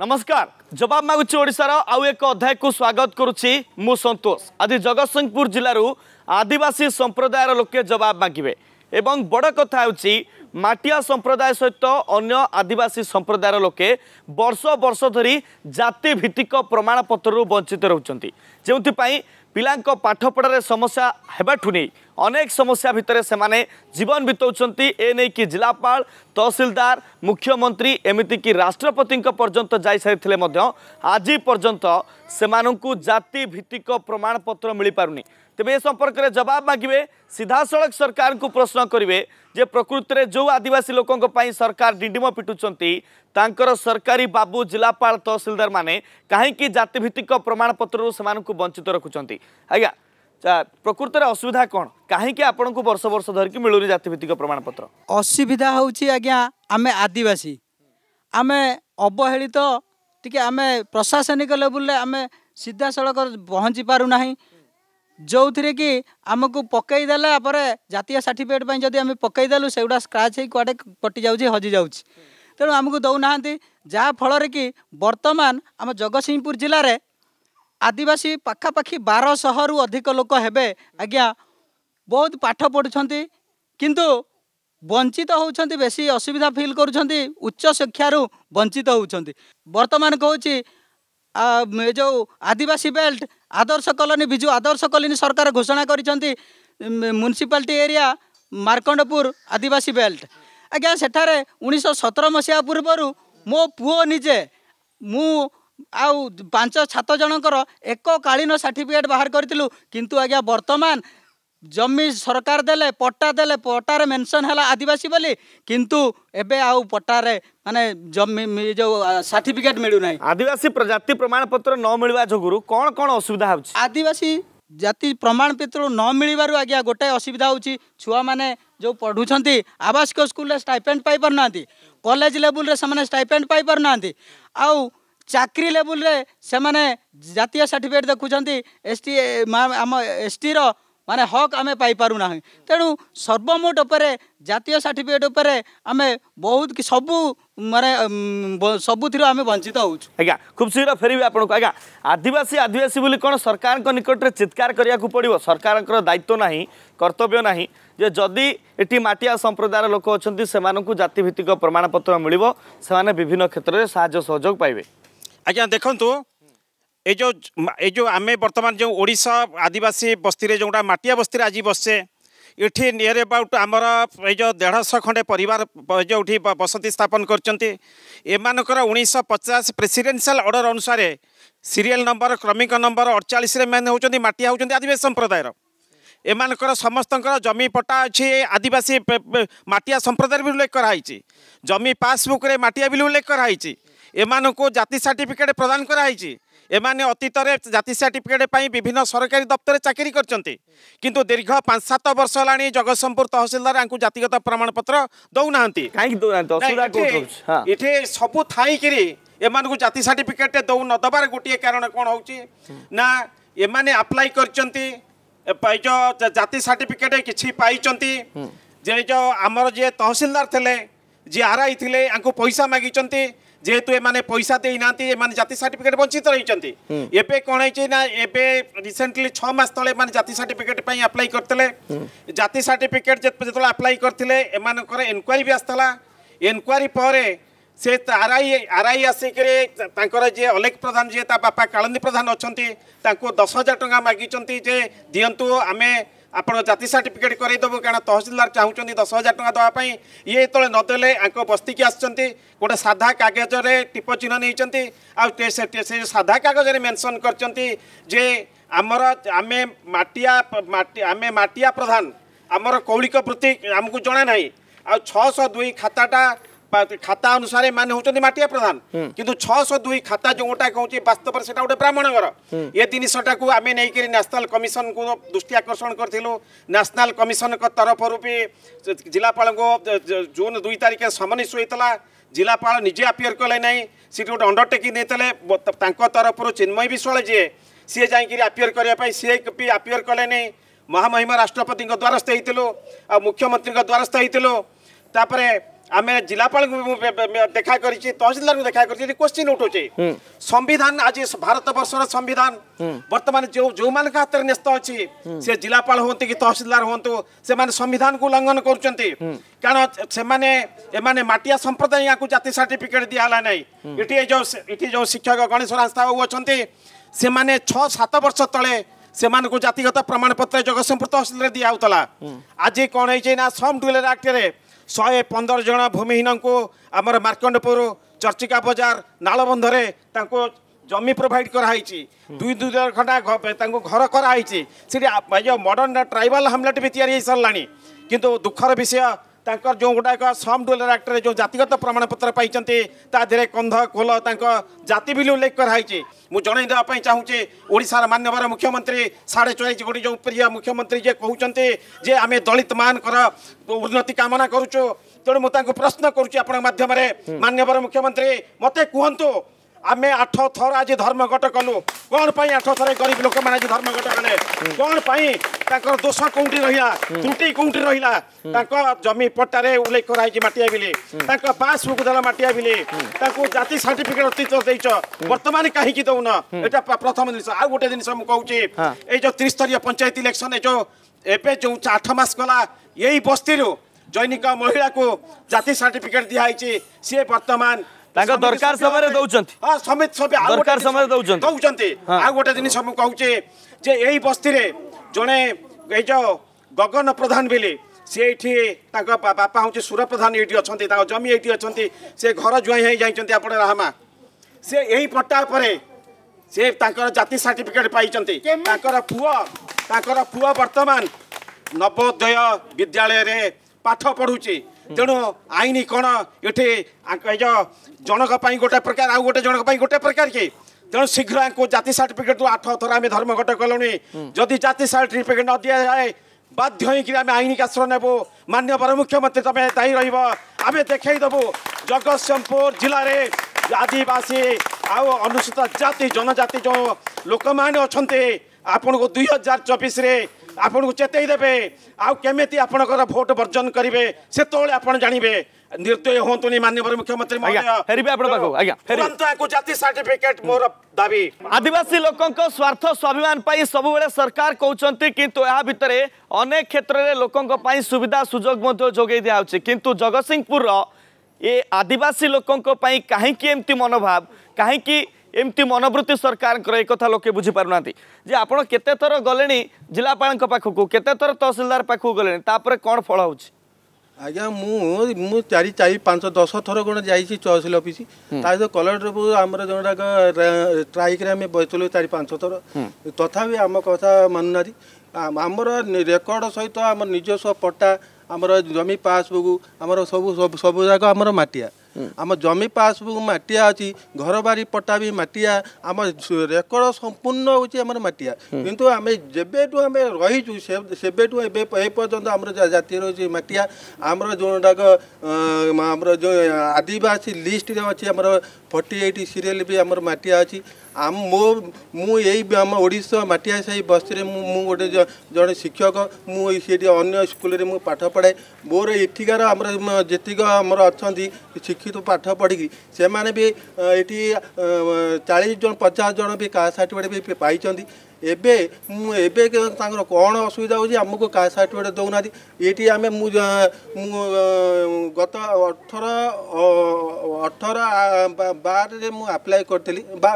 ନମସ୍କାର ଜବାବ ମାଗୁଛି ଓଡ଼ିଶାର ଆଉ ଏକ ଅଧ୍ୟାୟକୁ ସ୍ୱାଗତ କରୁଛି ମୁଁ ସନ୍ତୋଷ ଆଜି ଜଗତସିଂହପୁର ଜିଲ୍ଲାରୁ ଆଦିବାସୀ ସମ୍ପ୍ରଦାୟର ଲୋକେ ଜବାବ ମାଗିବେ ଏବଂ ବଡ଼ କଥା ହେଉଛି ମାଟିଆ ସମ୍ପ୍ରଦାୟ ସହିତ ଅନ୍ୟ ଆଦିବାସୀ ସମ୍ପ୍ରଦାୟର ଲୋକେ ବର୍ଷ ବର୍ଷ ଧରି ଜାତିଭିତ୍ତିକ ପ୍ରମାଣପତ୍ରରୁ ବଞ୍ଚିତ ରହୁଛନ୍ତି ଯେଉଁଥିପାଇଁ ପିଲାଙ୍କ ପାଠପଢ଼ାରେ ସମସ୍ୟା ହେବାଠୁ ନେଇ ଅନେକ ସମସ୍ୟା ଭିତରେ ସେମାନେ ଜୀବନ ବିତାଉଛନ୍ତି ଏ ନେଇକି ଜିଲ୍ଲାପାଳ ତହସିଲଦାର ମୁଖ୍ୟମନ୍ତ୍ରୀ ଏମିତିକି ରାଷ୍ଟ୍ରପତିଙ୍କ ପର୍ଯ୍ୟନ୍ତ ଯାଇସାରିଥିଲେ ମଧ୍ୟ ଆଜି ପର୍ଯ୍ୟନ୍ତ ସେମାନଙ୍କୁ ଜାତି ଭିତ୍ତିକ ପ୍ରମାଣପତ୍ର ମିଳିପାରୁନି तेज ए संपर्क में जवाब मागे सीधा सड़क सरकार को प्रश्न करेंगे जे प्रकृति में जो आदिवासी लोक सरकार डिंडिम पिटुचार सरकारी बाबू जिलापा तहसिलदार मैंने कहीं जीभित्तिक प्रमाणपत्र वंचित रखुं आज्ञा प्रकृत असुविधा कौन कहीं वर्ष वर्ष धरिकी मिलूनी जीभित्तिक प्रमाणपत्र असुविधा हूँ आज्ञा आम आदिवासी आम अवहेलित टे आम प्रशासनिक लेवल आम सीधा सड़क पहुँची पार नहीं ଯେଉଁଥିରେ କି ଆମକୁ ପକେଇଦେଲା ପରେ ଜାତୀୟ ସାର୍ଟିଫିକେଟ୍ ପାଇଁ ଯଦି ଆମେ ପକେଇଦେଲୁ ସେଗୁଡ଼ା ସ୍କ୍ରାଚ୍ ହେଇ କୁଆଡ଼େ କଟିଯାଉଛି ହଜିଯାଉଛି ତେଣୁ ଆମକୁ ଦେଉନାହାନ୍ତି ଯାହାଫଳରେ କି ବର୍ତ୍ତମାନ ଆମ ଜଗତସିଂହପୁର ଜିଲ୍ଲାରେ ଆଦିବାସୀ ପାଖାପାଖି ବାରଶହରୁ ଅଧିକ ଲୋକ ହେବେ ଆଜ୍ଞା ବହୁତ ପାଠ ପଢ଼ୁଛନ୍ତି କିନ୍ତୁ ବଞ୍ଚିତ ହେଉଛନ୍ତି ବେଶୀ ଅସୁବିଧା ଫିଲ୍ କରୁଛନ୍ତି ଉଚ୍ଚ ଶିକ୍ଷାରୁ ବଞ୍ଚିତ ହେଉଛନ୍ତି ବର୍ତ୍ତମାନ କହୁଛି ଏ ଯେଉଁ ଆଦିବାସୀ ବେଲ୍ଟ आदर्श कलोनी विजु आदर्श कलोनी सरकार घोषणा गरिन्छ म्युनिसिपालिटी एरिया मार्कण्डपुर आदिवासी बेल्ट ଆଜ୍ଞା ସେଠାରେ ଉଣେଇଶହ ସତର ମସିହା ପୂର୍ବରୁ ମୋ ପୁଅ ନିଜେ ମୁଁ ଆଉ ପାଞ୍ଚ ସାତ ଜଣଙ୍କର ଏକକାଳୀନ ସାର୍ଟିଫିକେଟ୍ ବାହାର କରିଥିଲୁ କିନ୍ତୁ ଆଜ୍ଞା ବର୍ତ୍ତମାନ जमी सरकार दे पट्टा दे पट्टार मेनसन है आदिवासी बोली किंतु एबे आउ पट्टार मानने जमी जो सार्टिफिकेट मिलूना आदिवासी प्रजाति प्रमाण पत्र न मिलवा जो कौन कौन असुविधा हो आदिवासी जाति प्रमाण पत्र न मिलवर आज्ञा गोटे असुविधा हो छुआ मैंने जो पढ़ुं आवासिक स्कूल स्टाइपेंट पाइपार ना कलेज लेवल स्टाइपेंट पाइपार ना आ चाकरी लेवल से जितिय सार्टिफिकेट देखुं एस टी आम एस टी ମାନେ ହକ୍ ଆମେ ପାଇପାରୁନାହିଁ ତେଣୁ ସର୍ବମୋଟ ଉପରେ ଜାତୀୟ ସାର୍ଟିଫିକେଟ୍ ଉପରେ ଆମେ ବହୁତ ସବୁ ମାନେ ସବୁଥିରୁ ଆମେ ବଞ୍ଚିତ ହେଉଛୁ ଆଜ୍ଞା ଖୁବ୍ ଶୀଘ୍ର ଫେରିବି ଆପଣଙ୍କୁ ଆଜ୍ଞା ଆଦିବାସୀ ଆଦିବାସୀ ବୋଲି କ'ଣ ସରକାରଙ୍କ ନିକଟରେ ଚିତ୍କାର କରିବାକୁ ପଡ଼ିବ ସରକାରଙ୍କର ଦାୟିତ୍ୱ ନାହିଁ କର୍ତ୍ତବ୍ୟ ନାହିଁ ଯେ ଯଦି ଏଠି ମାଟିଆ ସମ୍ପ୍ରଦାୟର ଲୋକ ଅଛନ୍ତି ସେମାନଙ୍କୁ ଜାତିଭିତ୍ତିକ ପ୍ରମାଣପତ୍ର ମିଳିବ ସେମାନେ ବିଭିନ୍ନ କ୍ଷେତ୍ରରେ ସାହାଯ୍ୟ ସହଯୋଗ ପାଇବେ ଆଜ୍ଞା ଦେଖନ୍ତୁ ଏ ଯେଉଁ ଏ ଯେଉଁ ଆମେ ବର୍ତ୍ତମାନ ଯେଉଁ ଓଡ଼ିଶା ଆଦିବାସୀ ବସ୍ତିରେ ଯେଉଁଟା ମାଟିଆ ବସ୍ତିରେ ଆଜି ବସେ ଏଠି ନିୟର ଏବାଉଟ୍ ଆମର ଏ ଯେଉଁ ଦେଢ଼ଶହ ଖଣ୍ଡେ ପରିବାର ଯେଉଁଠି ବସତି ସ୍ଥାପନ କରିଛନ୍ତି ଏମାନଙ୍କର ଉଣେଇଶହ ପଚାଶ ପ୍ରେସିଡେନ୍ସିଆଲ ଅର୍ଡ଼ର ଅନୁସାରେ ସିରିଏଲ ନମ୍ବର କ୍ରମିକ ନମ୍ବର ଅଡ଼ଚାଳିଶରେ ଏମାନେ ହେଉଛନ୍ତି ମାଟିଆ ହେଉଛନ୍ତି ଆଦିବାସୀ ସମ୍ପ୍ରଦାୟର ଏମାନଙ୍କର ସମସ୍ତଙ୍କର ଜମି ପଟ୍ଟା ଅଛି ଆଦିବାସୀ ମାଟିଆ ସମ୍ପ୍ରଦାୟ ବି ଉଲ୍ଲେଖ କରାହେଇଛି ଜମି ପାସବୁକ୍ରେ ମାଟିଆ ବି ଉଲ୍ଲେଖ କରାହେଇଛି ଏମାନଙ୍କୁ ଜାତି ସାର୍ଟିଫିକେଟ୍ ପ୍ରଦାନ କରାହେଇଛି এমানে অতীতরে জাতি সার্টিফিকেট পাই বিভিন্ন সরকারি দপ্তরে চাকরি করছেন কিন্তু দীর্ঘ পাঁচ সাত বর্ষ হল জগৎসম্পুর তহসিলদার আঙ্কু জাতিগত প্রমাণপত্র না এটি সবু থাইকি এমানু জাতি সার্টিফিকেট দৌ নদবার গোটিয়ে কারণ কোণ হচ্ছে না এমানে আপ্লাই করছেন জাতি সার্টিফিকেট কিছু পাইছেন যে আমার যে তহসিলদার লে যে আরআই লে পয়সা মাগিছেন যেহেতু এমানে পয়সা দেই না এমানে জাতি সার্টিফিকেট বঞ্চিত রয়েছেন এবে কোণ হয়েছে না এবে রিসেন্টলি ছ মাস তলে এমানে জাতি সার্টিফিকেট পাই আপ্লাই করলে জাতি সার্টিফিকেট যেত আপ্লাই করলে এমানকর এনকোয়ারি বি আসলা এনকোয়ারি পরে সে আরআই আরআই আসিকি তাঁর যে অলেক প্রধান যে তা বাপা কালন্দী প্রধান অনেক দশ হাজার টাকা মাগিছেন যে দিও আমি আপনার জাতি সার্টিফিকেট করে দেবু কারণ তহসিলদার চাহুন দশ হাজার টাকা দেওয়া ইয়ে যেতবে নদেলে আঙ্ক বস্তিকি আসছেন গোটে সাধা কাগজরে টিপ চিহ্ন নিয়েছেন সে সাধা কাগজরে মেনশন করছেন যে আমার আমি মাটিয়া আমি মাটিয়া প্রধান আমার কৌলিক বৃত্তি আমি জনা নাই আ ছশো দুই খাতাটা খাতা অনুসারে মানে হচ্ছেন মাটিয়া প্রধান কিন্তু ছশো দুই খাতা যেটা কৌছি বাস্তবের সেটা গোটে ব্রাহ্মণ ঘর এ জিনিসটা আমি নেইকি ন্যাশনাল কমিশন কু দৃষ্টি আকর্ষণ করেছিল ন্যাশনাল কমিশন তরফর বি জেলাপাল জুন দুই তারিখে সমন ইস্যু হয়েছিল জেলাপাল নিজে আপিয়ার কলে নাই সেটি গোটে অন্ডরটেকিং নিয়ে তাঁর তরফর চিন্ময় বিশাল যে সি যাই আপিয়ার করা সি বি আপিয়ার কলে নাই মহামহিম রাষ্ট্রপতি দ্বারস্থ হয়েছিল আ মুখ্যমন্ত্রী দ্বারস্থ হয়েছিল তাপরে আমি জেলাপাল দেখা করছি তহসিলদার দেখা করছি কোশ্চিন উঠুছে সংবিধান আজ ভারতবর্ষর সংবিধান বর্তমানে যে যে হাতের ন্যস্ত অছি সে জেলাপাল হুম কি তহসিলদার হুম সে সংবিধান কু উল্লঙ্ঘন করছেন কারণ সে এমানে মাটিয়া সম্প্রদায় ইয়াকু জাতি সার্টিফিকেট দিয়া হলা নাই এটি এটি যে শিক্ষক গণেশ রাস্তা বাবু অনেক সেমানে ছ সাত বর্ষ তলে সে জাতিগত প্রমাণপত্র জগৎসিংপুর তহসিলরে দিয়া হউতলা আজ কোন হইছে না সম ডুলের আক্টরে ଶହେ ପନ୍ଦର ଜଣ ଭୂମିହୀନଙ୍କୁ ଆମର ମାର୍କଣ୍ଡପୁର ଚର୍ଚ୍ଚିକା ବଜାର ନାଳବନ୍ଧରେ ତାଙ୍କୁ ଜମି ପ୍ରୋଭାଇଡ଼ କରାହେଇଛି ଦୁଇ ଦୁଇ ଖଣ୍ଡା ତାଙ୍କୁ ଘର କରାହେଇଛି ସେଠି ଯେଉଁ ମଡ଼ର୍ଣ୍ଣ ଟ୍ରାଇବାଲ ହାମଲେଟ୍ ବି ତିଆରି ହେଇସାରିଲାଣି କିନ୍ତୁ ଦୁଃଖର ବିଷୟ ତାଙ୍କର ଯେଉଁ ଗୁଡ଼ାକ ସମ୍ ଡୁଏଲର ଆକ୍ଟରେ ଯେଉଁ ଜାତିଗତ ପ୍ରମାଣପତ୍ର ପାଇଛନ୍ତି ତା ଦେହରେ କନ୍ଧ କୋଲ ତାଙ୍କ ଜାତି ବି ଉଲ୍ଲେଖ କରାହେଇଛି ମୁଁ ଜଣାଇ ଦେବା ପାଇଁ ଚାହୁଁଛି ଓଡ଼ିଶାର ମାନ୍ୟବର ମୁଖ୍ୟମନ୍ତ୍ରୀ ସାଢ଼େ ଚଉରାଳିଶ କୋଟି ଯେଉଁ ପ୍ରିୟ ମୁଖ୍ୟମନ୍ତ୍ରୀ ଯିଏ କହୁଛନ୍ତି ଯେ ଆମେ ଦଳିତମାନଙ୍କର ଉନ୍ନତି କାମନା କରୁଛୁ ତେଣୁ ମୁଁ ତାଙ୍କୁ ପ୍ରଶ୍ନ କରୁଛି ଆପଣଙ୍କ ମାଧ୍ୟମରେ ମାନ୍ୟବର ମୁଖ୍ୟମନ୍ତ୍ରୀ ମୋତେ କୁହନ୍ତୁ आमे आठ थोर आज धर्मघट कलु कही आठ थोर गरीब लो मैले कहीँ तर दोष केुटी के जमिपट्टा उल्लेख गराहु मायाबिर पासबुक माटिया बिले ताको जाति सर्टिफिकेट वर्तमान चाहिँ कि दउ न एटा प्रथम जिस आ गोटे ए जो त्रिस्तरीय पञ्चायत इलेक्सन जो आठ मास कला यही बस्तीहरू महिला को जाति सर्टिफिकेट छी से वर्तमान ତାଙ୍କ ଦରକାର ସମୟରେ ଦଉଛନ୍ତି ହଁ ସମିତ ସଭ୍ୟ ଦରକାର ସମୟରେ ଦଉଛନ୍ତି ଦଉଛନ୍ତି ଆଉ ଗୋଟେ ଜିନିଷ ମୁଁ କହୁଛି ଯେ ଏଇ ବସ୍ତିରେ ଜଣେ ଏଇ ଯୋଉ ଗଗନ ପ୍ରଧାନ ବୋଲି ସେ ଏଇଠି ତାଙ୍କ ବାପା ହେଉଛି ସୁର ପ୍ରଧାନ ଏଇଠି ଅଛନ୍ତି ତାଙ୍କ ଜମି ଏଇଠି ଅଛନ୍ତି ସେ ଘର ଜୁଆଇଁ ହେଇ ଯାଇଛନ୍ତି ଆପଣ ରାହାମା ସେ ଏହି ପଟ୍ଟା ଉପରେ ସେ ତାଙ୍କର ଜାତି ସାର୍ଟିଫିକେଟ୍ ପାଇଛନ୍ତି ତାଙ୍କର ପୁଅ ତାଙ୍କର ପୁଅ ବର୍ତ୍ତମାନ ନବୋଦୟ ବିଦ୍ୟାଳୟରେ ପାଠ ପଢ଼ୁଛି तणु आइन कि ए जनकै गोटे प्रकार आ आउ गएर गोटे प्रकार कि तीघ्री जाति सर्टिफिकेट रु आठ थोर आम धर्मघट कलु जाति सर्टिफिकेट नदिए बाध्यहक आम आइन आश्रम नबु मान्यवर मुख्यमन्त्री तपाईँ तिमी देखैदेबु जगिंहपुर जो आदिवासी आउनुसूचित जाति जनजाति जो लोक म दुई हजार चबिसे ଆପଣଙ୍କୁ ଚେତାଇ ଦେବେ ଆଉ କେମିତି ଆପଣଙ୍କର ଭୋଟ ବର୍ଜନ କରିବେ ସେତେବେଳେ ଆପଣ ଜାଣିବେ ନିର୍ଦ୍ଦୟ ହୁଅନ୍ତୁନି ମାନ୍ୟବର ମୁଖ୍ୟମନ୍ତ୍ରୀ ଫେରିବେ ଆପଣ ପାଖକୁ ଆଜ୍ଞା ତୁରନ୍ତ ଏହାକୁ ଜାତି ସାର୍ଟିଫିକେଟ ମୋର ଦାବି ଆଦିବାସୀ ଲୋକଙ୍କ ସ୍ୱାର୍ଥ ସ୍ୱାଭିମାନ ପାଇଁ ସବୁବେଳେ ସରକାର କହୁଛନ୍ତି କିନ୍ତୁ ଏହା ଭିତରେ ଅନେକ କ୍ଷେତ୍ରରେ ଲୋକଙ୍କ ପାଇଁ ସୁବିଧା ସୁଯୋଗ ମଧ୍ୟ ଯୋଗାଇ ଦିଆହେଉଛି କିନ୍ତୁ ଜଗତସିଂହପୁରର ଏ ଆଦିବାସୀ ଲୋକଙ୍କ ପାଇଁ କାହିଁକି ଏମିତି ମନୋଭାବ କାହିଁକି ଏମିତି ମନବୃତ୍ତି ସରକାରଙ୍କର ଏ କଥା ଲୋକେ ବୁଝିପାରୁନାହାନ୍ତି ଯେ ଆପଣ କେତେଥର ଗଲେଣି ଜିଲ୍ଲାପାଳଙ୍କ ପାଖକୁ କେତେଥର ତହସିଲଦାର ପାଖକୁ ଗଲେଣି ତାପରେ କ'ଣ ଫଳ ହେଉଛି ଆଜ୍ଞା ମୁଁ ମୁଁ ଚାରି ଚାରି ପାଞ୍ଚ ଦଶ ଥର କ'ଣ ଯାଇଛି ତହସିଲ ଅଫିସ୍ ତା ସହିତ କଲେକ୍ଟରକୁ ଆମର ଯେଉଁଟାକ ଟ୍ରାଇକରେ ଆମେ ବସିଥିଲୁ ଚାରି ପାଞ୍ଚ ଥର ତଥାପି ଆମ କଥା ମାନୁନାହାନ୍ତି ଆମର ରେକର୍ଡ଼ ସହିତ ଆମ ନିଜସ୍ୱ ପଟା ଆମର ଜମି ପାସ୍ବୁକ୍ ଆମର ସବୁ ସବୁଯାକ ଆମର ମାଟିଆ जमि पासबुक माया अँची घरबारी पट्टा माया आम रेकर्ड सम्पूर्ण होटिया पर्छ जातीय रहेछ माया आम आदिवासी लिस्ट अब फोर्टी एट सिरियल माया अब मो म एमओ माया साही बस्तै गोटे जे शिक्षक म अन्य स्कुल पाठ पढे मोर यठिक जतिक ଶିକ୍ଷିତ ପାଠ ପଢ଼ିକି ସେମାନେ ବି ଏଠି ଚାଳିଶ ଜଣ ପଚାଶ ଜଣ ବି କାଷ୍ଟ ସାର୍ଟିଫିକେଟ୍ ବି ପାଇଛନ୍ତି ଏବେ ମୁଁ ଏବେ ତାଙ୍କର କ'ଣ ଅସୁବିଧା ହେଉଛି ଆମକୁ କାଷ୍ଟ ସାର୍ଟିଫିକେଟ୍ ଦେଉନାହାନ୍ତି ଏଇଠି ଆମେ ମୁଁ ମୁଁ ଗତ ଅଠର ଅଠର ବାରରେ ମୁଁ ଆପ୍ଲାଏ କରିଥିଲି ବା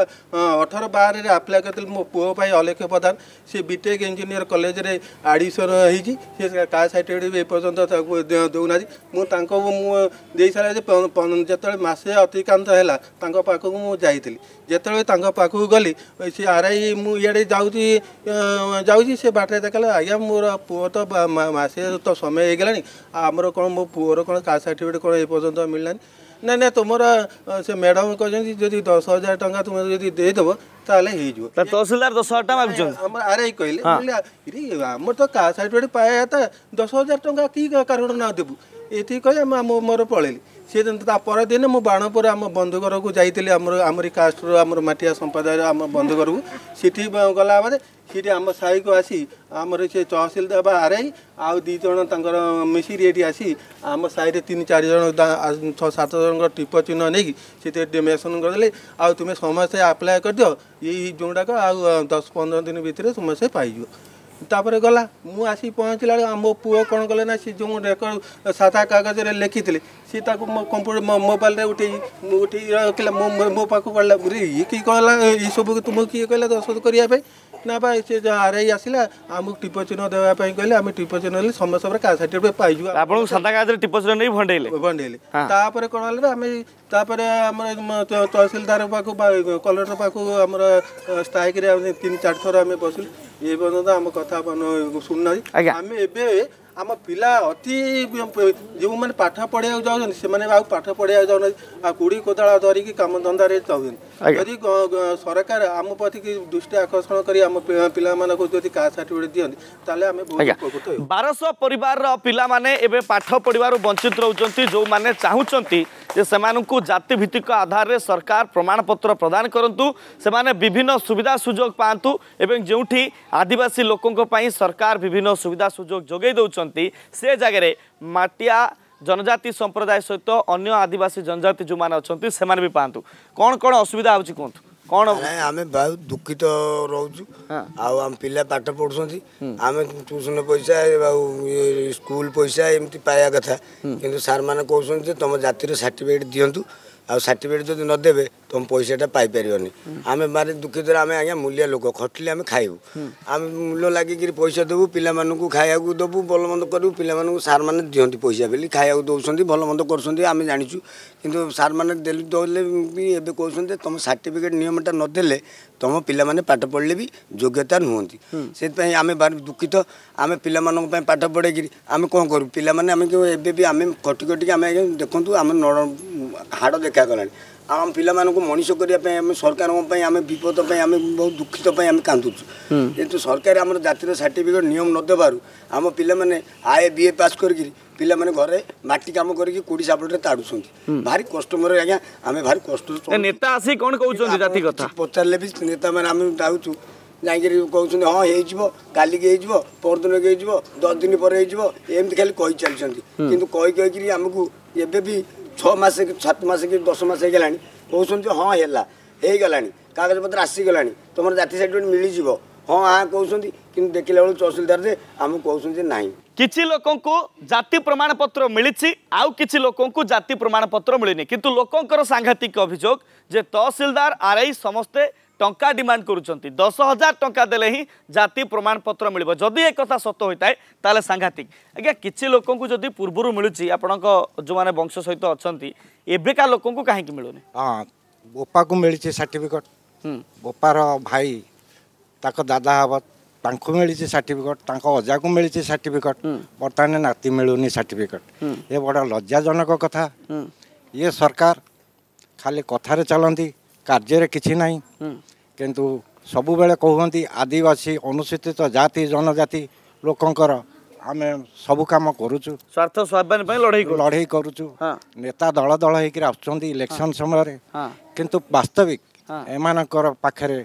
ଅଠର ବାରରେ ଆପ୍ଲାଏ କରିଥିଲି ମୋ ପୁଅ ପାଇଁ ଅଲେଖ ପ୍ରଧାନ ସେ ବିଟେକ୍ ଇଞ୍ଜିନିୟର କଲେଜରେ ଆଡ଼ମିସନ୍ ହେଇଛି ସେ କାଷ୍ଟ ସାର୍ଟିଫିକେଟ୍ ବି ଏପର୍ଯ୍ୟନ୍ତ ତାକୁ ଦେଉନାହାନ୍ତି ମୁଁ ତାଙ୍କୁ ମୁଁ ଦେଇସାରିଲା ଯେ ଯେତେବେଳେ ମାସେ ଅତିକ୍ରାନ୍ତ ହେଲା ତାଙ୍କ ପାଖକୁ ମୁଁ ଯାଇଥିଲି ଯେତେବେଳେ ତାଙ୍କ ପାଖକୁ ଗଲି ସେ ଆର୍ ଆଇ ମୁଁ ଇଆଡ଼େ ଯାଉ ଯାଉଛି ଯାଉଛି ସେ ବାଟରେ ଦେଖିଲେ ଆଜ୍ଞା ମୋର ପୁଅ ତ ମାସେ ତ ସମୟ ହେଇଗଲାଣି ଆମର କ'ଣ ମୋ ପୁଅର କ'ଣ କାଷ୍ଟ ସାର୍ଟିଫିକେଟ୍ କ'ଣ ଏପର୍ଯ୍ୟନ୍ତ ମିଳିଲାନି ନା ନା ତୁମର ସେ ମ୍ୟାଡ଼ାମ୍ କହିଛନ୍ତି ଯଦି ଦଶ ହଜାର ଟଙ୍କା ତୁମେ ଯଦି ଦେଇଦେବ ତାହେଲେ ହେଇଯିବ ତହସିଲଦାର ଦଶ ହଜାର ଟଙ୍କା ମାଗୁଛନ୍ତି ଆମର ଆରେ କହିଲେ ଆମର ତ କାଷ୍ଟ ସାର୍ଟିଫିକେଟ୍ ପାଇବା ତ ଦଶ ହଜାର ଟଙ୍କା କି କାରଣ ନ ଦେବୁ ଏତିକି କହି ଆମ ମୋର ପଳେଇଲି ସିଏ ଯେମିତି ତା ପରଦିନ ମୁଁ ବାଣପୁର ଆମ ବନ୍ଧୁ ଘରକୁ ଯାଇଥିଲି ଆମର ଆମରି କାଷ୍ଟରୁ ଆମର ମାଟିଆ ସମ୍ପ୍ରଦାୟର ଆମ ବନ୍ଧୁ ଘରକୁ ସେଠି ଗଲା ପରେ ସେଠି ଆମ ସାହିକୁ ଆସି ଆମର ସେ ତହସିଲ ଦେବା ଆରେଇ ଆଉ ଦୁଇ ଜଣ ତାଙ୍କର ମିଶିକି ଏଠି ଆସି ଆମ ସାହିରେ ତିନି ଚାରି ଜଣ ଛଅ ସାତ ଜଣଙ୍କ ଟିପ ଚିହ୍ନ ନେଇକି ସେଥିରେ ଡେମିନେସନ୍ କରିଦେଲେ ଆଉ ତୁମେ ସମସ୍ତେ ଆପ୍ଲାଏ କରିଦିଅ ଏଇ ଯେଉଁଗୁଡ଼ାକ ଆଉ ଦଶ ପନ୍ଦର ଦିନ ଭିତରେ ସମସ୍ତେ ପାଇଯିବ ତାପରେ ଗଲା ମୁଁ ଆସି ପହଞ୍ଚିଲା ବେଳେ ମୋ ପୁଅ କ'ଣ କଲେ ନା ସେ ଯେଉଁ ରେକର୍ଡ଼ ସାଧା କାଗଜରେ ଲେଖିଥିଲେ ସିଏ ତାକୁ ମୋ କମ୍ପ୍ୟୁଟର ମୋବାଇଲରେ ଉଠେଇ ଉଠେଇ ରଖିଲା ମୋ ମୋ ପାଖକୁ ପଡ଼ିଲା ଇଏ କି କହିଲା ଏସବୁ ତୁମକୁ କିଏ କହିଲା ଦଶତ କରିବା ପାଇଁ ନା ବା ସେ ଆର୍ ଆଇ ଆସିଲା ଆମକୁ ଟିପ ଚିହ୍ନ ଦେବା ପାଇଁ କହିଲେ ଆମେ ଟିପ ଚିହ୍ନ ହେଲେ ସମସ୍ତ ପରେ କାଷ୍ଟ ସାର୍ଟିଫିକେଟ୍ ପାଇଯିବୁ ଆପଣଙ୍କୁ ସାଧା କାଗଜରେ ଟିପ ଚିହ୍ନ ନେଇ ଭଣ୍ଡେଇଲେ ଭଣ୍ଡେଇଲେ ତାପରେ କ'ଣ ହେଲା ଆମେ ତାପରେ ଆମର ତହସିଲଦାର ପାଖକୁ କଲେକ୍ଟର ପାଖକୁ ଆମର ଷ୍ଟ୍ରାଇକ୍ରେ ଆମେ ତିନି ଚାରି ଥର ଆମେ ବସିଲୁ ଏ ପର୍ଯ୍ୟନ୍ତ ଆମ କଥା ଶୁଣୁନାହାନ୍ତି ଆମେ ଏବେ आम पिला अति जो मैंने पाठ पढ़ा जाऊँ से पाठ पढ़ा जाऊँ कूड़ी कोदाड़ धरिकी कम धंदा जाऊँ यदि सरकार आम प्रति दृष्टि आकर्षण कर आम पिला बारश पर पिला पाठ पढ़व वंचित रोचे जो मैंने चाहते जाति भित्तिक आधार আধারে सरकार प्रमाणपत्र प्रदान করন্তু से विभिन्न सुविधा सुजोग पातु एवं जो आदिवासी लोकों पर सरकार विभिन्न सुविधा सुजोग जगे दौरान ଅଛନ୍ତି ସେ ଜାଗାରେ ମାଟିଆ ଜନଜାତି ସମ୍ପ୍ରଦାୟ ସହିତ ଅନ୍ୟ ଆଦିବାସୀ ଜନଜାତି ଯେଉଁମାନେ ଅଛନ୍ତି ସେମାନେ ବି ପାଆନ୍ତୁ କ'ଣ କ'ଣ ଅସୁବିଧା ହେଉଛି କୁହନ୍ତୁ କ'ଣ ଆମେ ବହୁତ ଦୁଃଖିତ ରହୁଛୁ ଆଉ ଆମ ପିଲା ପାଠ ପଢ଼ୁଛନ୍ତି ଆମେ ଟ୍ୟୁସନ୍ ପଇସା ଆଉ ସ୍କୁଲ ପଇସା ଏମିତି ପାଇବା କଥା କିନ୍ତୁ ସାର୍ମାନେ କହୁଛନ୍ତି ଯେ ତୁମ ଜାତିର ସାର୍ଟିଫିକେଟ୍ ଦିଅନ୍ତୁ ଆଉ ସାର୍ଟିଫିକେଟ୍ ଯଦି ନ ଦେବେ ତୁମ ପଇସାଟା ପାଇପାରିବନି ଆମେ ଭାରି ଦୁଃଖିତରେ ଆମେ ଆଜ୍ଞା ମୂଲିଆ ଲୋକ ଖଟିଲେ ଆମେ ଖାଇବୁ ଆମେ ମୂଲ୍ୟ ଲାଗିକିରି ପଇସା ଦେବୁ ପିଲାମାନଙ୍କୁ ଖାଇବାକୁ ଦେବୁ ଭଲ ମନ୍ଦ କରିବୁ ପିଲାମାନଙ୍କୁ ସାର୍ମାନେ ଦିଅନ୍ତି ପଇସା ବୋଲି ଖାଇବାକୁ ଦେଉଛନ୍ତି ଭଲ ମନ୍ଦ କରୁଛନ୍ତି ଆମେ ଜାଣିଛୁ କିନ୍ତୁ ସାର୍ମାନେ ଦେଲେ ଦେଲେ ବି ଏବେ କହୁଛନ୍ତି ତୁମ ସାର୍ଟିଫିକେଟ୍ ନିୟମଟା ନ ଦେଲେ ତୁମ ପିଲାମାନେ ପାଠ ପଢ଼ିଲେ ବି ଯୋଗ୍ୟତା ନୁହନ୍ତି ସେଥିପାଇଁ ଆମେ ଭାରି ଦୁଃଖିତ ଆମେ ପିଲାମାନଙ୍କ ପାଇଁ ପାଠ ପଢ଼େଇକିରି ଆମେ କ'ଣ କରିବୁ ପିଲାମାନେ ଆମେ ଏବେ ବି ଆମେ କଟି କଟିକି ଆମେ ଆଜ୍ଞା ଦେଖନ୍ତୁ ଆମେ हाड देखागला नि पिन् मनिसँग सरकार विपद बहु दुःखित आम काु सरकार जातिर सर्टिफिकेट नियम नदेबारु आम पि आए पास माटी गरिटि कोडी सपोडे ताडु भारी कष्टमर आज आम भारिष्ट पचारे नै आमछु जाइकरी कि है कालिक पर्दिन दस दिन पर है खालिन्छ कि आमी ଛଅ ମାସ କି ସାତ ମାସ କି ଦଶ ମାସ ହେଇଗଲାଣି କହୁଛନ୍ତି ହଁ ହେଲା ହେଇଗଲାଣି କାଗଜପତ୍ର ଆସିଗଲାଣି ତୁମର ଜାତି ସାର୍ଟିଫିକେଟ୍ ମିଳିଯିବ ହଁ ହଁ କହୁଛନ୍ତି କିନ୍ତୁ ଦେଖିଲା ବେଳକୁ ତହସିଲଦାର ଯେ ଆମକୁ କହୁଛନ୍ତି ନାହିଁ କିଛି ଲୋକଙ୍କୁ ଜାତି ପ୍ରମାଣପତ୍ର ମିଳିଛି ଆଉ କିଛି ଲୋକଙ୍କୁ ଜାତି ପ୍ରମାଣପତ୍ର ମିଳିନି କିନ୍ତୁ ଲୋକଙ୍କର ସାଂଘାତିକ ଅଭିଯୋଗ ଯେ ତହସିଲଦାର ଆର୍ଆଇ ସମସ୍ତେ टा डिमान्ड गरुन्छ दस हजार टा दे जाति प्रमाणपत्र मियो जिम्मी ए सत हुएँ त साङातिक अनि लोक पूर्वहरू जो मंशसहित अहिले एबका लोक काहीँक मिलुन ह बोपा कुर्टिकेट बोपार भाइ तादा हव तिसि सर्टिफिकेट अजाको मिसफिकेट बर्ती मिलुन सर्टिफिकेट ए बडा लज्जाजनक कथा खाली कथारे चलि କାର୍ଯ୍ୟରେ କିଛି ନାହିଁ କିନ୍ତୁ ସବୁବେଳେ କହୁଛନ୍ତି ଆଦିବାସୀ ଅନୁସୂଚିତ ଜାତି ଜନଜାତି ଲୋକଙ୍କର ଆମେ ସବୁ କାମ କରୁଛୁ ସ୍ୱାର୍ଥ ସ୍ୱାଭିମାନ ପାଇଁ ଲଢ଼େଇ ଲଢ଼େଇ କରୁଛୁ ନେତା ଦଳ ଦଳ ହେଇକିରି ଆସୁଛନ୍ତି ଇଲେକ୍ସନ୍ ସମୟରେ କିନ୍ତୁ ବାସ୍ତବିକ ଏମାନଙ୍କର ପାଖରେ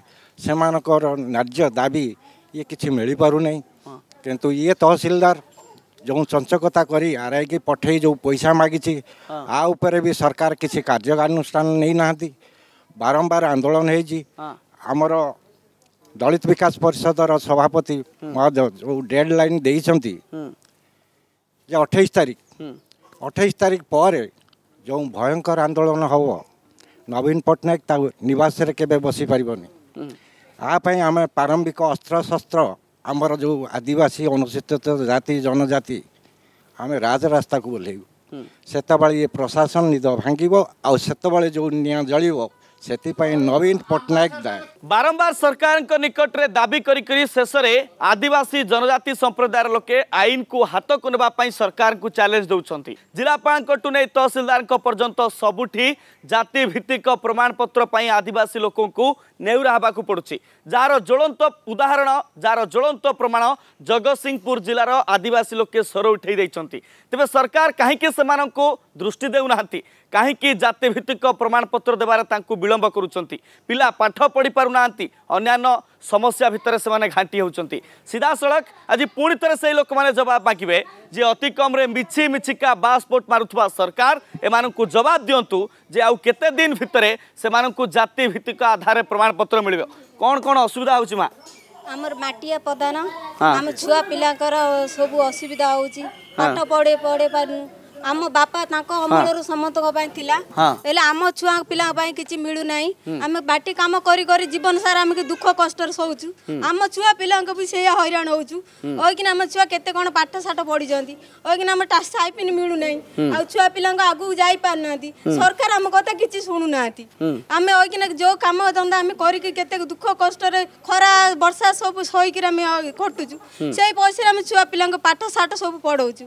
ସେମାନଙ୍କର ନ୍ୟାଯ୍ୟ ଦାବି ଇଏ କିଛି ମିଳିପାରୁନାହିଁ କିନ୍ତୁ ଇଏ ତହସିଲଦାର ଯେଉଁ ଚଞ୍ଚକତା କରି ଆର୍ଆଇକି ପଠେଇ ଯେଉଁ ପଇସା ମାଗିଛି ଆ ଉପରେ ବି ସରକାର କିଛି କାର୍ଯ୍ୟାନୁଷ୍ଠାନ ନେଇନାହାନ୍ତି ବାରମ୍ବାର ଆନ୍ଦୋଳନ ହେଇଛି ଆମର ଦଳିତ ବିକାଶ ପରିଷଦର ସଭାପତି ମହୋଦୟ ଯେଉଁ ଡେଡ୍ ଲାଇନ୍ ଦେଇଛନ୍ତି ଯେ ଅଠେଇଶ ତାରିଖ ଅଠେଇଶ ତାରିଖ ପରେ ଯେଉଁ ଭୟଙ୍କର ଆନ୍ଦୋଳନ ହେବ ନବୀନ ପଟ୍ଟନାୟକ ତା ନିବାସରେ କେବେ ବସିପାରିବନି ଆ ପାଇଁ ଆମେ ପ୍ରାରମ୍ଭିକ ଅସ୍ତ୍ରଶସ୍ତ୍ର ଆମର ଯେଉଁ ଆଦିବାସୀ ଅନୁସୂଚିତ ଜାତି ଜନଜାତି ଆମେ ରାଜରାସ୍ତାକୁ ଓହ୍ଲେଇବୁ ସେତେବେଳେ ଏ ପ୍ରଶାସନ ନିଦ ଭାଙ୍ଗିବ ଆଉ ସେତେବେଳେ ଯେଉଁ ନିଆଁ ଜଳିବ ସେଥିପାଇଁ ନବୀନ ପଟ୍ଟନାୟକ ଦାୟ ବାରମ୍ବାର ସରକାରଙ୍କ ନିକଟରେ ଦାବି କରିକରି ଶେଷରେ ଆଦିବାସୀ ଜନଜାତି ସମ୍ପ୍ରଦାୟର ଲୋକେ ଆଇନକୁ ହାତକୁ ନେବା ପାଇଁ ସରକାରଙ୍କୁ ଚ୍ୟାଲେଞ୍ଜ ଦେଉଛନ୍ତି ଜିଲ୍ଲାପାଳଙ୍କଠୁ ନେଇ ତହସିଲଦାରଙ୍କ ପର୍ଯ୍ୟନ୍ତ ସବୁଠି ଜାତି ଭିତ୍ତିକ ପ୍ରମାଣପତ୍ର ପାଇଁ ଆଦିବାସୀ ଲୋକଙ୍କୁ ନେହୁରା ହେବାକୁ ପଡ଼ୁଛି ଯାହାର ଜ୍ୱଳନ୍ତ ଉଦାହରଣ ଯାହାର ଜ୍ୱଳନ୍ତ ପ୍ରମାଣ ଜଗତସିଂହପୁର ଜିଲ୍ଲାର ଆଦିବାସୀ ଲୋକେ ସ୍ୱର ଉଠାଇ ଦେଇଛନ୍ତି ତେବେ ସରକାର କାହିଁକି ସେମାନଙ୍କୁ ଦୃଷ୍ଟି ଦେଉନାହାନ୍ତି କାହିଁକି ଜାତିଭିତ୍ତିକ ପ୍ରମାଣପତ୍ର ଦେବାରେ ତାଙ୍କୁ ବିଳମ୍ବ କରୁଛନ୍ତି ପିଲା ପାଠ ପଢ଼ିପାରୁନାହାନ୍ତି ଅନ୍ୟାନ୍ୟ ସମସ୍ୟା ଭିତରେ ସେମାନେ ଘାଣ୍ଟି ହେଉଛନ୍ତି ସିଧାସଳଖ ଆଜି ପୁଣି ଥରେ ସେଇ ଲୋକମାନେ ଜବାବ ମାଗିବେ ଯେ ଅତି କମ୍ରେ ମିଛି ମିଛିକା ବାସ୍ପୋଟ ମାରୁଥିବା ସରକାର ଏମାନଙ୍କୁ ଜବାବ ଦିଅନ୍ତୁ ଯେ ଆଉ କେତେ ଦିନ ଭିତରେ ସେମାନଙ୍କୁ ଜାତିଭିତ୍ତିକ ଆଧାରରେ ପ୍ରମାଣପତ୍ର ମିଳିବ କ'ଣ କ'ଣ ଅସୁବିଧା ହେଉଛି ମା' ଆମର ମାଟିଆ ପଦାନ ଆମ ଛୁଆ ପିଲାଙ୍କର ସବୁ ଅସୁବିଧା ହେଉଛି ପାଠ ପଢ଼େଇ ପଢ଼େଇ ପାରୁନୁ अमरू समस्तै थाले आम छु पिलाइ किलु नै आम बाटी जीवन सार दुख कष्ट छुवा हैराउछु ओकिनाठ पढिचन सिलुना सरकार आम कथा शुक जो काम धन्दा दुख कष्ट खरा बर्षा सबै सोक खटुछु से पैसा छुवाठ सबै पढाउछु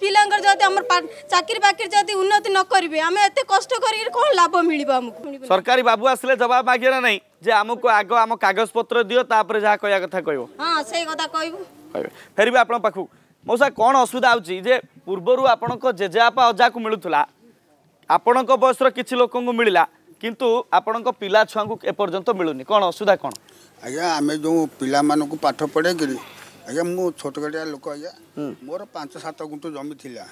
पिठ ଚାକିରି ବାକିରି ଯଦି ଉନ୍ନତି ନ କରିବେ ଆମେ ଏତେ କଷ୍ଟ କରିକି କ'ଣ ଲାଭ ମିଳିବ ଆମକୁ ସରକାରୀ ବାବୁ ଆସିଲେ ଜବାବ ମାଗିବ ନା ନାହିଁ ଯେ ଆମକୁ ଆଗ ଆମ କାଗଜ ପତ୍ର ଦିଅ ତାପରେ ଯାହା କହିବା କଥା କହିବ ହଁ ସେଇ କଥା କହିବୁ ଫେରିବେ ଆପଣଙ୍କ ପାଖକୁ ମଉସା କ'ଣ ଅସୁବିଧା ହେଉଛି ଯେ ପୂର୍ବରୁ ଆପଣଙ୍କ ଜେଜେବାପା ଅଜାକୁ ମିଳୁଥିଲା ଆପଣଙ୍କ ବୟସର କିଛି ଲୋକଙ୍କୁ ମିଳିଲା କିନ୍ତୁ ଆପଣଙ୍କ ପିଲା ଛୁଆଙ୍କୁ ଏପର୍ଯ୍ୟନ୍ତ ମିଳୁନି କ'ଣ ଅସୁବିଧା କ'ଣ ଆଜ୍ଞା ଆମେ ଯେଉଁ ପିଲାମାନଙ୍କୁ ପାଠ ପଢ଼େଇକିରି ଆଜ୍ଞା ମୁଁ ଛୋଟ କାଟିଆ ଲୋକ ଆଜ୍ଞା ମୋର ପାଞ୍ଚ ସାତ ଗୁଣ୍ଠ ଜମି ଥିଲା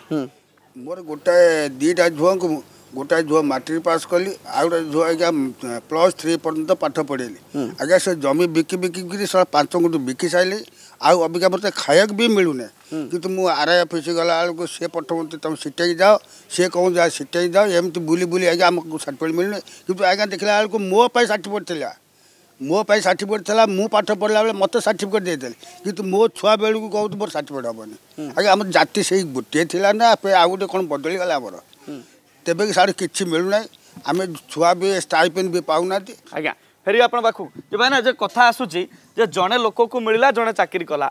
ମୋର ଗୋଟାଏ ଦୁଇଟା ଝୁଅଙ୍କୁ ଗୋଟାଏ ଝୁଅ ମାଟ୍ରିକ ପାସ୍ କଲି ଆଉ ଗୋଟେ ଝୁଅ ଆଜ୍ଞା ପ୍ଲସ୍ ଥ୍ରୀ ପର୍ଯ୍ୟନ୍ତ ପାଠ ପଢ଼େଇଲି ଆଜ୍ଞା ସେ ଜମି ବିକି ବିକିକିରି ଶହେ ପାଞ୍ଚ ଗୁଣ୍ଠୁ ବିକି ସାରିଲି ଆଉ ଅବିକା ମୋତେ ଖାଇବାକୁ ବି ମିଳୁନି କିନ୍ତୁ ମୁଁ ଆର୍ ଆଇ ଅଫିସ୍ ଗଲା ବେଳକୁ ସେ ପ୍ରଥମେ ତୁମେ ସିଟେଇକି ଯାଅ ସେ କହୁ ଯାଅ ସିଟେଇକି ଯାଅ ଏମିତି ବୁଲି ବୁଲି ଆଜ୍ଞା ଆମକୁ ସାର୍ଟିଫିକେଟ୍ ମିଳୁନି କିନ୍ତୁ ଆଜ୍ଞା ଦେଖିଲା ବେଳକୁ ମୋ ପାଇଁ ସାର୍ଟିଫିକେଟ୍ ଥିଲା ମୋ ପାଇଁ ସାର୍ଟିଫିକେଟ୍ ଥିଲା ମୁଁ ପାଠ ପଢ଼ିଲା ବେଳେ ମୋତେ ସାର୍ଟିଫିକେଟ୍ ଦେଇଥିଲି କିନ୍ତୁ ମୋ ଛୁଆ ବେଳକୁ କହୁଛି ମୋର ସାର୍ଟିଫିକେଟ୍ ହେବନି ଆଜ୍ଞା ଆମ ଜାତି ସେଇ ଗୋଟିଏ ଥିଲା ନା ଆଉ ଗୋଟେ କ'ଣ ବଦଳିଗଲା ଆମର ତେବେ ସାର୍ କିଛି ମିଳୁନାହିଁ ଆମେ ଛୁଆ ବି ଷ୍ଟାଇପେନ୍ ବି ପାଉନାହାନ୍ତି ଆଜ୍ଞା ଫେରି ଆପଣ ପାଖକୁ ଯେ ଭାଇନା ଯେ କଥା ଆସୁଛି ଯେ ଜଣେ ଲୋକକୁ ମିଳିଲା ଜଣେ ଚାକିରି କଲା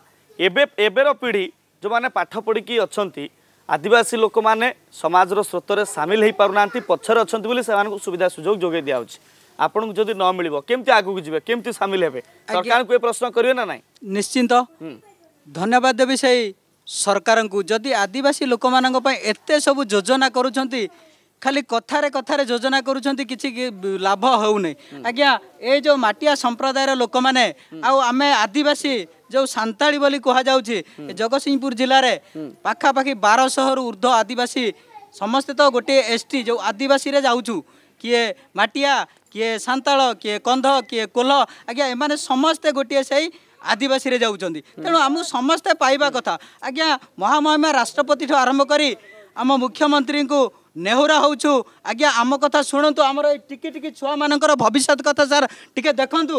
ଏବେ ଏବେର ପିଢ଼ି ଯେଉଁମାନେ ପାଠ ପଢ଼ିକି ଅଛନ୍ତି ଆଦିବାସୀ ଲୋକମାନେ ସମାଜର ସ୍ରୋତରେ ସାମିଲ ହୋଇପାରୁନାହାନ୍ତି ପଛରେ ଅଛନ୍ତି ବୋଲି ସେମାନଙ୍କୁ ସୁବିଧା ସୁଯୋଗ ଯୋଗାଇ ଦିଆହେଉଛି ଆପଣଙ୍କୁ ଯଦି ନ ମିଳିବ କେମିତି ଆଗକୁ ଯିବେ କେମିତି ସାମିଲ ହେବେ ସରକାରଙ୍କୁ ଏ ପ୍ରଶ୍ନ କରିବେ ନା ନାହିଁ ନିଶ୍ଚିନ୍ତ ଧନ୍ୟବାଦ ଦେବି ସେଇ ସରକାରଙ୍କୁ ଯଦି ଆଦିବାସୀ ଲୋକମାନଙ୍କ ପାଇଁ ଏତେ ସବୁ ଯୋଜନା କରୁଛନ୍ତି ଖାଲି କଥାରେ କଥାରେ ଯୋଜନା କରୁଛନ୍ତି କିଛି ଲାଭ ହେଉନି ଆଜ୍ଞା ଏ ଯେଉଁ ମାଟିଆ ସମ୍ପ୍ରଦାୟର ଲୋକମାନେ ଆଉ ଆମେ ଆଦିବାସୀ ଯେଉଁ ସାନ୍ତାଳି ବୋଲି କୁହାଯାଉଛି ଜଗତସିଂହପୁର ଜିଲ୍ଲାରେ ପାଖାପାଖି ବାରଶହରୁ ଉର୍ଦ୍ଧ୍ୱ ଆଦିବାସୀ ସମସ୍ତେ ତ ଗୋଟିଏ ଏସ୍ ଟି ଯେଉଁ ଆଦିବାସୀରେ ଯାଉଛୁ କିଏ ମାଟିଆ କିଏ ସାନ୍ତାଳ କିଏ କନ୍ଧ କିଏ କୋହ୍ଲ ଆଜ୍ଞା ଏମାନେ ସମସ୍ତେ ଗୋଟିଏ ସେଇ ଆଦିବାସୀରେ ଯାଉଛନ୍ତି ତେଣୁ ଆମକୁ ସମସ୍ତେ ପାଇବା କଥା ଆଜ୍ଞା ମହାମହିମା ରାଷ୍ଟ୍ରପତିଠୁ ଆରମ୍ଭ କରି ଆମ ମୁଖ୍ୟମନ୍ତ୍ରୀଙ୍କୁ ନେହୁରା ହେଉଛୁ ଆଜ୍ଞା ଆମ କଥା ଶୁଣନ୍ତୁ ଆମର ଏଇ ଟିକି ଟିକି ଛୁଆମାନଙ୍କର ଭବିଷ୍ୟତ କଥା ସାର୍ ଟିକେ ଦେଖନ୍ତୁ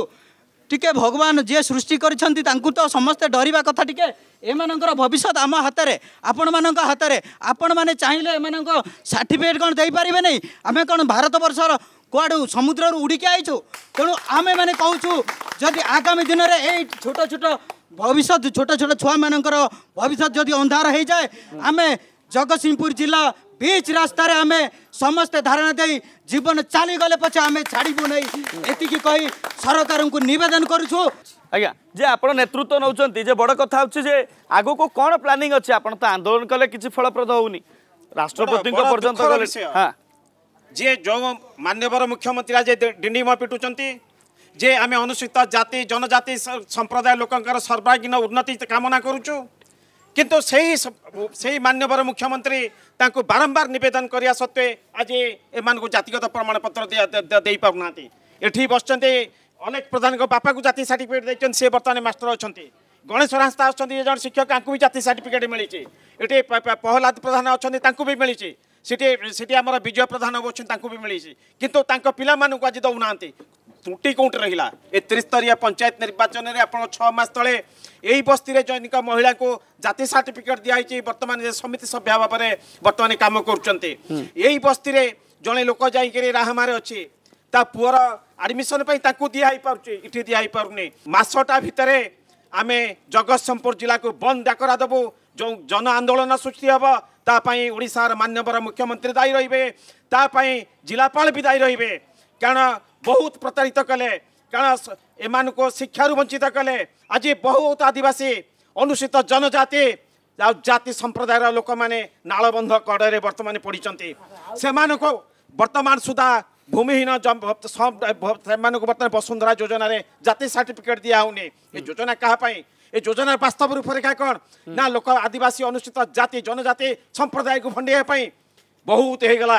ଟିକେ ଭଗବାନ ଯିଏ ସୃଷ୍ଟି କରିଛନ୍ତି ତାଙ୍କୁ ତ ସମସ୍ତେ ଡରିବା କଥା ଟିକେ ଏମାନଙ୍କର ଭବିଷ୍ୟତ ଆମ ହାତରେ ଆପଣମାନଙ୍କ ହାତରେ ଆପଣମାନେ ଚାହିଁଲେ ଏମାନଙ୍କ ସାର୍ଟିଫିକେଟ୍ କ'ଣ ଦେଇପାରିବେ ନାହିଁ ଆମେ କ'ଣ ଭାରତବର୍ଷର କୁଆଡ଼ୁ ସମୁଦ୍ରରୁ ଉଡ଼ିକି ଆଇଛୁ ତେଣୁ ଆମେମାନେ କହୁଛୁ ଯଦି ଆଗାମୀ ଦିନରେ ଏଇ ଛୋଟ ଛୋଟ ଭବିଷ୍ୟତ ଛୋଟ ଛୋଟ ଛୁଆମାନଙ୍କର ଭବିଷ୍ୟତ ଯଦି ଅନ୍ଧାର ହୋଇଯାଏ ଆମେ ଜଗତସିଂହପୁର ଜିଲ୍ଲା रास्तो समस्तै धारणा जीवन चाहिँ पछेडबु नै यतिकि सरकार नेतृत्व नगको कि आन्दोलन कले फल राष्ट्रपति पर्से जो मान्यवर मुख्यमंत्री आज डिम पिटुन्छ जे आम अनुसूचित जाति जनजाति संप्रदाय लोक सर्वागीन उन्नति कामना कि सही मान्यवर मुख्यमन्त्री तारम्बार निवेदन करिया सत्वे आज य जातिगत प्रमाणपत्र पाउँदै अनेक प्रधान जाति सर्टिफिकेट सि बर्तमा मास्टर अहिले गणेश रास्था अस्ति जे शिक्षक भी जाति सर्टिफिकेट मिसिए प्रह्लाद प्रधान अनि तिलिसि आम विजय प्रधान पिलाउँदै ত্রুটি কোটি রহিলা এ ত্রিস্তরীয় পঞ্চায়েত নির্বাচন আপনার ছ মাস তলে এই বস্তিরে জৈনিক মহিলা জাতি সার্টিফিকেট দিয়া হয়েছে বর্তমানে যে সমিতি সভ্য ভাবে বর্তমানে কাম করছেন এই বস্তিরে জন লোক যাই রাহমার অছে তা পুয়ার আডমিশন তাকে দিয়া হয়ে পড়ছে এটি দিয়া হয়ে পড়ুনি মাসটা ভিতরে আমি জগৎসম্পুর জেলা বন্ধ ডাকরা দেবু যে জন আন্দোলন সৃষ্টি হব তাপাই ওড়শার মান্যবর মুখ্যমন্ত্রী দায়ী রহবে তাপাই জেলাপাল বি দায়ী রহবে कहाँ बहुत प्रतारित कले कारण एमा शिक्षा वञ्चित कले आज बहुत आदिवासी अनुसूचित जनजाति आउ जाति सम्प्रदाय लोक मैले नालबन्ध कडले बर्तमान पढिन्छ बर्तमान सुधा भूमिहीन समान वसुन्धरा जोजन जाति सर्टिफिकेट दिउन ए जोजना कहाँपू ए वास्तव रूपरी ना लोक आदिवासी अनुसूचित जाति जनजाति संप्रदाय सम्प्रदायको फे बहुत हैगला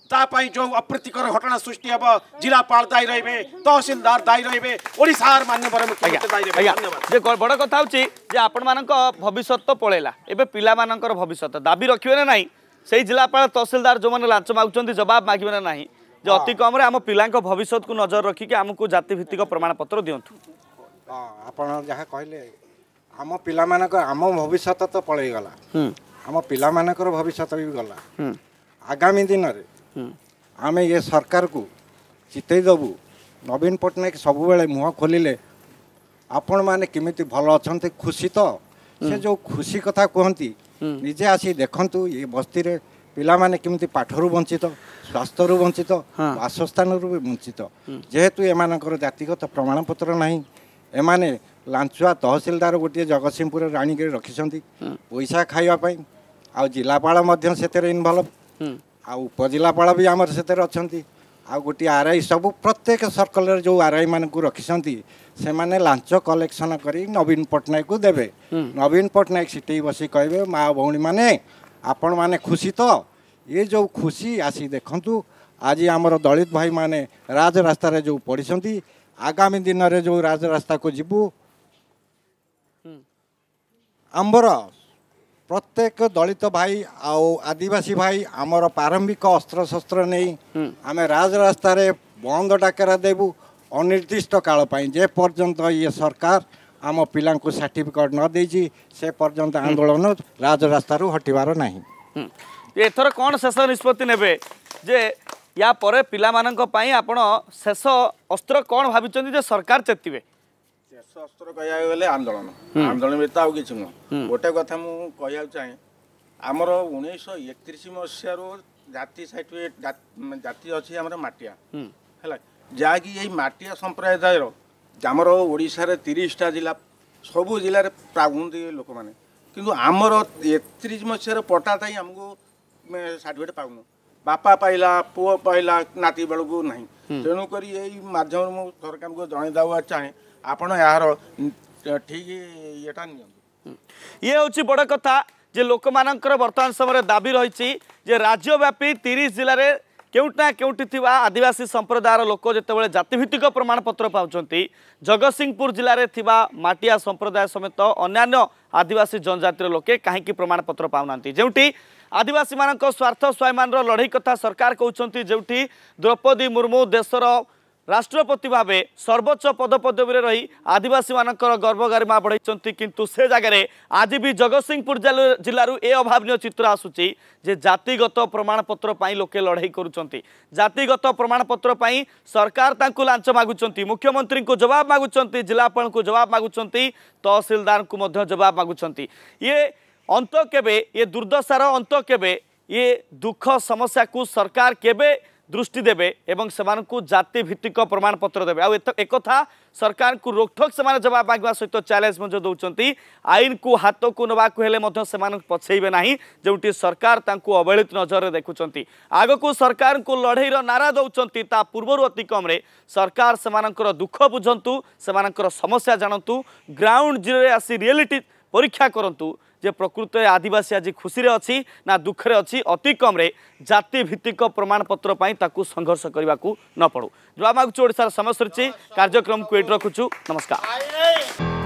तापाई जो अप्रीतिकर घटना सृष्टि हम जिलापाल दायी रे तहसिलदार दायी रे ओडार मानवर मुख्यमंत्री बड़ कथा हूँ आपण भविष्य तो पलैला एवं पिला भविष्य दाबी रखे ना ना से जिलापाल तहसिलदार जो मैंने लाच मागुं जवाब मागे ना ना जो अति कम आम पिला भविष्य को नजर रखिक आमको जाति प्रमाण पत्र दिंतु ଆପଣ ଯାହା କହିଲେ ଆମ ପିଲାମାନଙ୍କ ଆମ ଭବିଷ୍ୟତ ତ ପଳେଇଗଲା ଆମ ପିଲାମାନଙ୍କର ଭବିଷ୍ୟତ ବି ଗଲା ଆଗାମୀ ଆମେ ଏ ସରକାରକୁ ଚିତେଇ ଦେବୁ ନବୀନ ପଟ୍ଟନାୟକ ସବୁବେଳେ ମୁହଁ ଖୋଲିଲେ ଆପଣମାନେ କେମିତି ଭଲ ଅଛନ୍ତି ଖୁସି ତ ସେ ଯେଉଁ ଖୁସି କଥା କୁହନ୍ତି ନିଜେ ଆସି ଦେଖନ୍ତୁ ଏ ବସ୍ତିରେ ପିଲାମାନେ କେମିତି ପାଠରୁ ବଞ୍ଚିତ ସ୍ୱାସ୍ଥ୍ୟରୁ ବଞ୍ଚିତ ବାସସ୍ଥାନରୁ ବି ବଞ୍ଚିତ ଯେହେତୁ ଏମାନଙ୍କର ଜାତିଗତ ପ୍ରମାଣପତ୍ର ନାହିଁ ଏମାନେ ଲାଞ୍ଚୁଆ ତହସିଲଦାର ଗୋଟିଏ ଜଗତସିଂହପୁରରେ ଆଣିକରି ରଖିଛନ୍ତି ପଇସା ଖାଇବା ପାଇଁ ଆଉ ଜିଲ୍ଲାପାଳ ମଧ୍ୟ ସେଥିରେ ଇନଭଲ୍ଭ ଆଉ ଉପଜିଲ୍ଲାପାଳ ବି ଆମର ସେଥିରେ ଅଛନ୍ତି ଆଉ ଗୋଟିଏ ଆର୍ ଆଇ ସବୁ ପ୍ରତ୍ୟେକ ସର୍କଲରେ ଯେଉଁ ଆର୍ ଆଇ ମାନଙ୍କୁ ରଖିଛନ୍ତି ସେମାନେ ଲାଞ୍ଚ କଲେକ୍ସନ୍ କରି ନବୀନ ପଟ୍ଟନାୟକକୁ ଦେବେ ନବୀନ ପଟ୍ଟନାୟକ ସେଠି ବସି କହିବେ ମା ଭଉଣୀମାନେ ଆପଣମାନେ ଖୁସି ତ ଏ ଯେଉଁ ଖୁସି ଆସି ଦେଖନ୍ତୁ ଆଜି ଆମର ଦଳିତ ଭାଇମାନେ ରାଜରାସ୍ତାରେ ଯେଉଁ ପଡ଼ିଛନ୍ତି ଆଗାମୀ ଦିନରେ ଯେଉଁ ରାଜରାସ୍ତାକୁ ଯିବୁ ଆମର ପ୍ରତ୍ୟେକ ଦଳିତ ଭାଇ ଆଉ ଆଦିବାସୀ ଭାଇ ଆମର ପ୍ରାରମ୍ଭିକ ଅସ୍ତ୍ରଶସ୍ତ୍ର ନେଇ ଆମେ ରାଜରାସ୍ତାରେ ବନ୍ଦ ଡାକରା ଦେବୁ ଅନିର୍ଦ୍ଦିଷ୍ଟ କାଳ ପାଇଁ ଯେପର୍ଯ୍ୟନ୍ତ ଇଏ ସରକାର ଆମ ପିଲାଙ୍କୁ ସାର୍ଟିଫିକେଟ୍ ନ ଦେଇଛି ସେ ପର୍ଯ୍ୟନ୍ତ ଆନ୍ଦୋଳନ ରାଜରାସ୍ତାରୁ ହଟିବାର ନାହିଁ ଏଥର କ'ଣ ଶେଷ ନିଷ୍ପତ୍ତି ନେବେ ଯେ ୟା ପରେ ପିଲାମାନଙ୍କ ପାଇଁ ଆପଣ ଶେଷ ଅସ୍ତ୍ର କ'ଣ ଭାବିଛନ୍ତି ଯେ ସରକାର ଚେତିବେ ଶସ୍ତ୍ର କହିବାକୁ ଗଲେ ଆନ୍ଦୋଳନ ଆନ୍ଦୋଳନ ବ୍ୟତୀତ ଆଉ କିଛି ନୁହଁ ଗୋଟେ କଥା ମୁଁ କହିବାକୁ ଚାହେଁ ଆମର ଉଣେଇଶହ ଏକତିରିଶ ମସିହାରୁ ଜାତି ସାର୍ଟିଫିକେଟ ଜାତି ଅଛି ଆମର ମାଟିଆ ହେଲା ଯାହାକି ଏଇ ମାଟିଆ ସମ୍ପ୍ରଦାୟର ଆମର ଓଡ଼ିଶାରେ ତିରିଶଟା ଜିଲ୍ଲା ସବୁ ଜିଲ୍ଲାରେ ପାଉଛନ୍ତି ଲୋକମାନେ କିନ୍ତୁ ଆମର ଏକତିରିଶ ମସିହାରେ ପଟା ଥାଇ ଆମକୁ ସାର୍ଟିଫିକେଟ ପାଉନୁ ବାପା ପାଇଲା ପୁଅ ପାଇଲା ନାତି ବେଳକୁ ନାହିଁ ତେଣୁକରି ଏଇ ମାଧ୍ୟମରେ ମୁଁ ସରକାରଙ୍କୁ ଜଣାଇଦେବାକୁ ଚାହେଁ ଆପଣ ଏହାର ଠିକ ଇଏଟା ନିଅନ୍ତୁ ଇଏ ହେଉଛି ବଡ଼ କଥା ଯେ ଲୋକମାନଙ୍କର ବର୍ତ୍ତମାନ ସମୟରେ ଦାବି ରହିଛି ଯେ ରାଜ୍ୟବ୍ୟାପୀ ତିରିଶ ଜିଲ୍ଲାରେ କେଉଁଟା କେଉଁଠି ଥିବା ଆଦିବାସୀ ସମ୍ପ୍ରଦାୟର ଲୋକ ଯେତେବେଳେ ଜାତିଭିତ୍ତିକ ପ୍ରମାଣପତ୍ର ପାଉଛନ୍ତି ଜଗତସିଂହପୁର ଜିଲ୍ଲାରେ ଥିବା ମାଟିଆ ସମ୍ପ୍ରଦାୟ ସମେତ ଅନ୍ୟାନ୍ୟ ଆଦିବାସୀ ଜନଜାତିର ଲୋକେ କାହିଁକି ପ୍ରମାଣପତ୍ର ପାଉନାହାନ୍ତି ଯେଉଁଠି ଆଦିବାସୀମାନଙ୍କ ସ୍ୱାର୍ଥ ସ୍ୱାଭିମାନର ଲଢ଼େଇ କଥା ସରକାର କହୁଛନ୍ତି ଯେଉଁଠି ଦ୍ରୌପଦୀ ମୁର୍ମୁ ଦେଶର राष्ट्रपति भावे सर्वोच्च पद पदपदवी रही आदिवासी गर्व किंतु मर्वगरिमा बढाइन्छ किन सजि जगतसिंहपुर जु ए अभावनी चित्र आसु जातिगत प्रमाणपत्र लोके लडै गरुन्छ जातिगत प्रमाणपत्रै सरकार त लान्छ मगुन चाहिँ मुख्यमन्त्रीको जवाब मगुन चाहिँ जिल्लापा जवाब मगुन चाहिँ तहसलदारब मगु ये अन्त के दुर्दशार अन्त के समस्या को सरकार के दृष्टि दृष्टिदेवं जाति भित्तिक प्रमाणपत्र को रोकठोक से जवाब मांगा सहित च्यालेन्ज को आइनको हातको से पछैबे ना जो सरकार त अवहेत नजर को सरकार को लडैर नारा दोस्रो ता पूर्वहरू अति कम्रे सरकार दुख बुझु से समस्या जानतु ग्राउन्ड जीरो आसी रियलीटी ପରୀକ୍ଷା କରନ୍ତୁ ଯେ ପ୍ରକୃତରେ ଆଦିବାସୀ ଆଜି ଖୁସିରେ ଅଛି ନା ଦୁଃଖରେ ଅଛି ଅତିକମ୍ରେ ଜାତିଭିତ୍ତିକ ପ୍ରମାଣପତ୍ର ପାଇଁ ତାକୁ ସଂଘର୍ଷ କରିବାକୁ ନ ପଡ଼ୁ ଯୁବା ମାଗୁଛୁ ଓଡ଼ିଶାର ସମୟ ସରିଛି କାର୍ଯ୍ୟକ୍ରମକୁ ଏଇଠି ରଖୁଛୁ ନମସ୍କାର